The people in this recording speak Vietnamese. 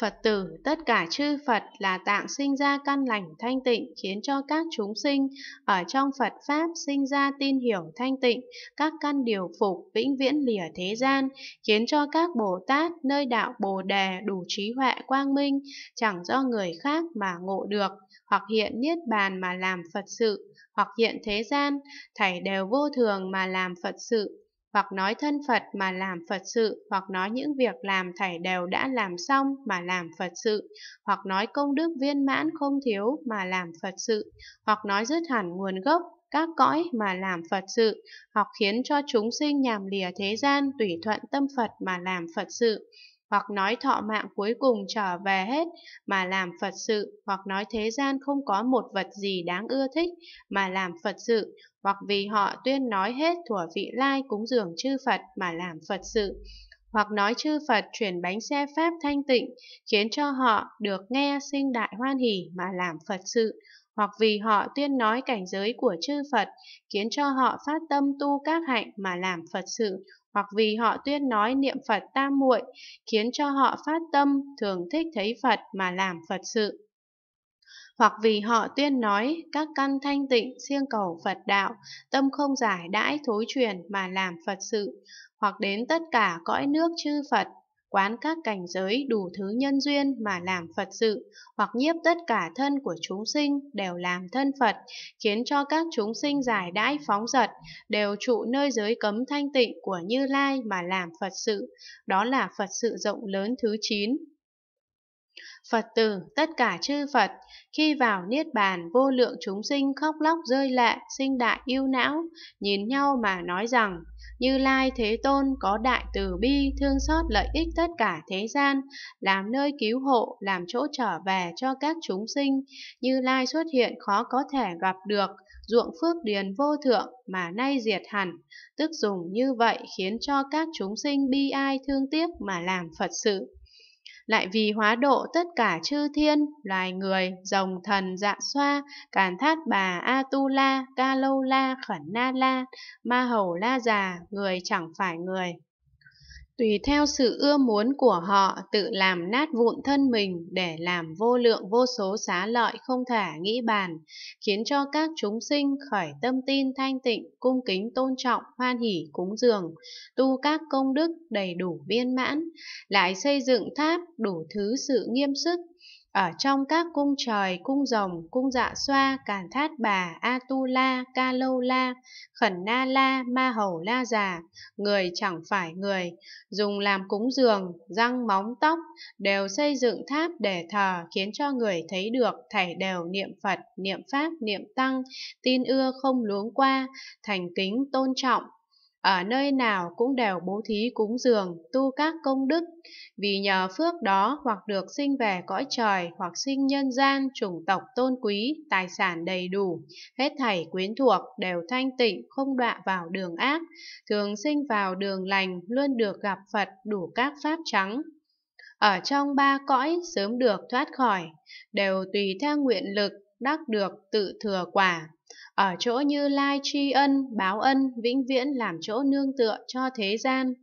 Phật tử, tất cả chư Phật là tạng sinh ra căn lành thanh tịnh, khiến cho các chúng sinh ở trong Phật Pháp sinh ra tin hiểu thanh tịnh, các căn điều phục vĩnh viễn lìa thế gian, khiến cho các Bồ Tát nơi đạo Bồ Đề đủ trí huệ quang minh, chẳng do người khác mà ngộ được, hoặc hiện Niết Bàn mà làm Phật sự, hoặc hiện thế gian, thảy đều vô thường mà làm Phật sự, hoặc nói thân Phật mà làm Phật sự, hoặc nói những việc làm thảy đều đã làm xong mà làm Phật sự, hoặc nói công đức viên mãn không thiếu mà làm Phật sự, hoặc nói dứt hẳn nguồn gốc các cõi mà làm Phật sự, hoặc khiến cho chúng sinh nhàm lìa thế gian tùy thuận tâm Phật mà làm Phật sự, hoặc nói thọ mạng cuối cùng trở về hết mà làm Phật sự, hoặc nói thế gian không có một vật gì đáng ưa thích mà làm Phật sự, hoặc vì họ tuyên nói hết thủa vị lai cúng dường chư Phật mà làm Phật sự, hoặc nói chư Phật chuyển bánh xe Pháp thanh tịnh, khiến cho họ được nghe sinh đại hoan hỷ mà làm Phật sự, hoặc vì họ tuyên nói cảnh giới của chư Phật, khiến cho họ phát tâm tu các hạnh mà làm Phật sự, hoặc vì họ tuyên nói niệm Phật tam muội, khiến cho họ phát tâm thường thích thấy Phật mà làm Phật sự hoặc vì họ tuyên nói các căn thanh tịnh siêng cầu Phật đạo, tâm không giải đãi thối truyền mà làm Phật sự, hoặc đến tất cả cõi nước chư Phật quán các cảnh giới đủ thứ nhân duyên mà làm Phật sự, hoặc nhiếp tất cả thân của chúng sinh đều làm thân Phật, khiến cho các chúng sinh giải đãi phóng dật, đều trụ nơi giới cấm thanh tịnh của Như Lai mà làm Phật sự. Đó là Phật sự rộng lớn thứ 9. Phật tử, tất cả chư Phật, khi vào Niết Bàn, vô lượng chúng sinh khóc lóc rơi lệ, sinh đại yêu não, nhìn nhau mà nói rằng, Như Lai Thế Tôn có đại từ bi, thương xót lợi ích tất cả thế gian, làm nơi cứu hộ, làm chỗ trở về cho các chúng sinh, Như Lai xuất hiện khó có thể gặp được, ruộng phước điền vô thượng mà nay diệt hẳn, tức dùng như vậy khiến cho các chúng sinh bi ai thương tiếc mà làm Phật sự lại vì hóa độ tất cả chư thiên, loài người, rồng thần dạ xoa, càn thát bà Atula, Ca Lâu La, Khẩn Na La, Ma Hầu La Già, người chẳng phải người tùy theo sự ưa muốn của họ tự làm nát vụn thân mình để làm vô lượng vô số xá lợi không thể nghĩ bàn, khiến cho các chúng sinh khởi tâm tin thanh tịnh, cung kính tôn trọng, hoan hỷ cúng dường, tu các công đức đầy đủ viên mãn, lại xây dựng tháp đủ thứ sự nghiêm sức, ở trong các cung trời, cung rồng, cung dạ xoa, càn thát bà, a tu la, ca lâu la, khẩn na la, ma hầu la già, người chẳng phải người, dùng làm cúng dường, răng móng tóc, đều xây dựng tháp để thờ, khiến cho người thấy được, thảy đều niệm Phật, niệm Pháp, niệm Tăng, tin ưa không luống qua, thành kính tôn trọng, ở nơi nào cũng đều bố thí cúng dường, tu các công đức, vì nhờ phước đó hoặc được sinh về cõi trời, hoặc sinh nhân gian, chủng tộc tôn quý, tài sản đầy đủ, hết thảy quyến thuộc, đều thanh tịnh, không đọa vào đường ác, thường sinh vào đường lành, luôn được gặp Phật đủ các pháp trắng, ở trong ba cõi sớm được thoát khỏi, đều tùy theo nguyện lực đắc được tự thừa quả. Ở chỗ Như Lai tri ân, báo ân, vĩnh viễn làm chỗ nương tựa cho thế gian.